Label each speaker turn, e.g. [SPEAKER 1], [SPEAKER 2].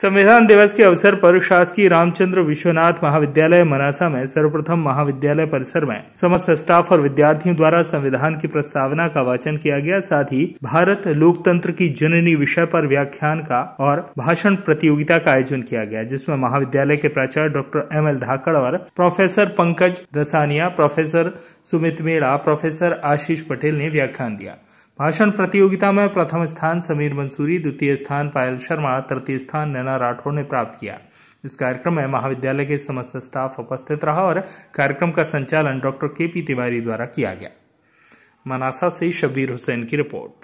[SPEAKER 1] संविधान दिवस के अवसर पर शासकीय रामचंद्र विश्वनाथ महाविद्यालय मनासा में सर्वप्रथम महाविद्यालय परिसर में समस्त स्टाफ और विद्यार्थियों द्वारा संविधान की प्रस्तावना का वाचन किया गया साथ ही भारत लोकतंत्र की जननी विषय पर व्याख्यान का और भाषण प्रतियोगिता का आयोजन किया गया जिसमें महाविद्यालय के प्राचार्य डॉक्टर एम एल धाकड़ और professor Pankaj Rasania professor Sumit Meda professor Ashish Patel ने व्याख्यान दिया भाषण प्रतियोगिता में प्रथम स्थान समीर मंसूरी द्वितीय स्थान पायल शर्मा तृतीय स्थान नैना राठौर ने प्राप्त किया इस कार्यक्रम में महाविद्यालय के समस्त स्टाफ उपस्थित रहा और कार्यक्रम का संचालन डॉक्टर के पी तिवारी द्वारा किया गया मनासा से शबीर हुसैन की रिपोर्ट